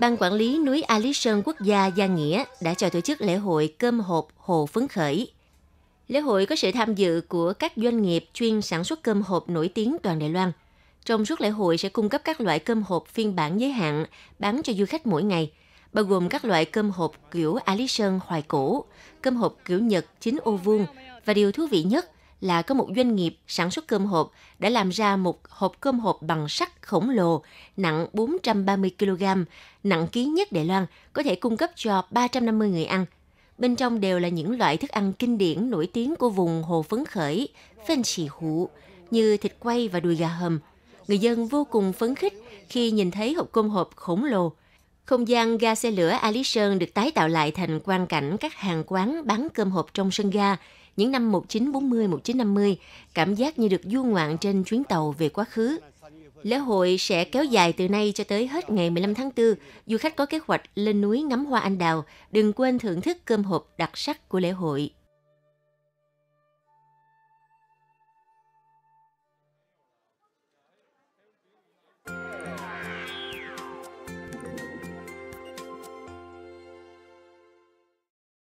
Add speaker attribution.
Speaker 1: Ban quản lý núi Lý Sơn Quốc gia Gia Nghĩa đã cho tổ chức lễ hội cơm hộp Hồ Phấn Khởi. Lễ hội có sự tham dự của các doanh nghiệp chuyên sản xuất cơm hộp nổi tiếng toàn Đài Loan. Trong suốt lễ hội sẽ cung cấp các loại cơm hộp phiên bản giới hạn bán cho du khách mỗi ngày, bao gồm các loại cơm hộp kiểu Lý Sơn hoài cổ, cơm hộp kiểu Nhật chín ô vuông và điều thú vị nhất là có một doanh nghiệp sản xuất cơm hộp đã làm ra một hộp cơm hộp bằng sắt khổng lồ nặng 430 kg, nặng ký nhất Đài Loan, có thể cung cấp cho 350 người ăn. Bên trong đều là những loại thức ăn kinh điển nổi tiếng của vùng Hồ Phấn Khởi, Phên Chỉ Hụ, như thịt quay và đùi gà hầm. Người dân vô cùng phấn khích khi nhìn thấy hộp cơm hộp khổng lồ. Không gian ga xe lửa A Sơn được tái tạo lại thành quang cảnh các hàng quán bán cơm hộp trong sân ga – những năm 1940-1950, cảm giác như được du ngoạn trên chuyến tàu về quá khứ. Lễ hội sẽ kéo dài từ nay cho tới hết ngày 15 tháng 4. Du khách có kế hoạch lên núi ngắm hoa anh đào, đừng quên thưởng thức cơm hộp đặc sắc của lễ hội.